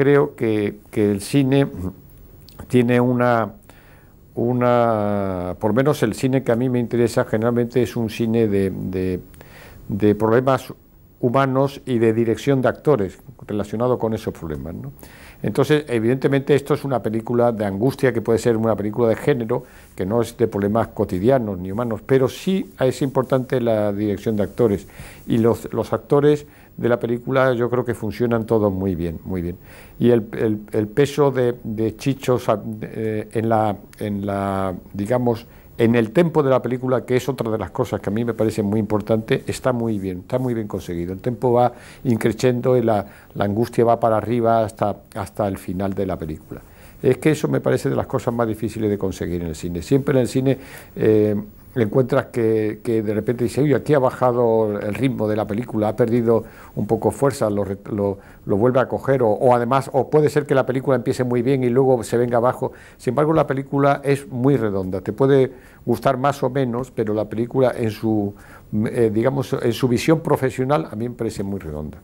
creo que, el cine tiene una, una, por menos el cine que a mí me interesa generalmente es un cine de, de problemas humanos y de dirección de actores relacionado con esos problemas. Entonces, evidentemente esto es una película de angustia que puede ser una película de género, que no es de problemas cotidianos ni humanos, pero sí es importante la dirección de actores. Y los, los actores de la película yo creo que funcionan todos muy bien, muy bien. Y el, peso de, de Chichos eh, en, la, en la, digamos, en el tempo de la película, que es otra de las cosas que a mí me parece muy importante, está muy bien, está muy bien conseguido. El tempo va increciendo y la, angustia va para arriba hasta, hasta el final de la película es que eso me parece de las cosas más difíciles de conseguir en el cine. Siempre en el cine eh, encuentras que, de repente dice oye, aquí ha bajado el ritmo de la película, ha perdido un poco fuerza, lo, vuelve a coger, o, además, o puede ser que la película empiece muy bien y luego se venga abajo. Sin embargo, la película es muy redonda, te puede gustar más o menos, pero la película en su, eh, digamos, en su visión profesional a mí me parece muy redonda.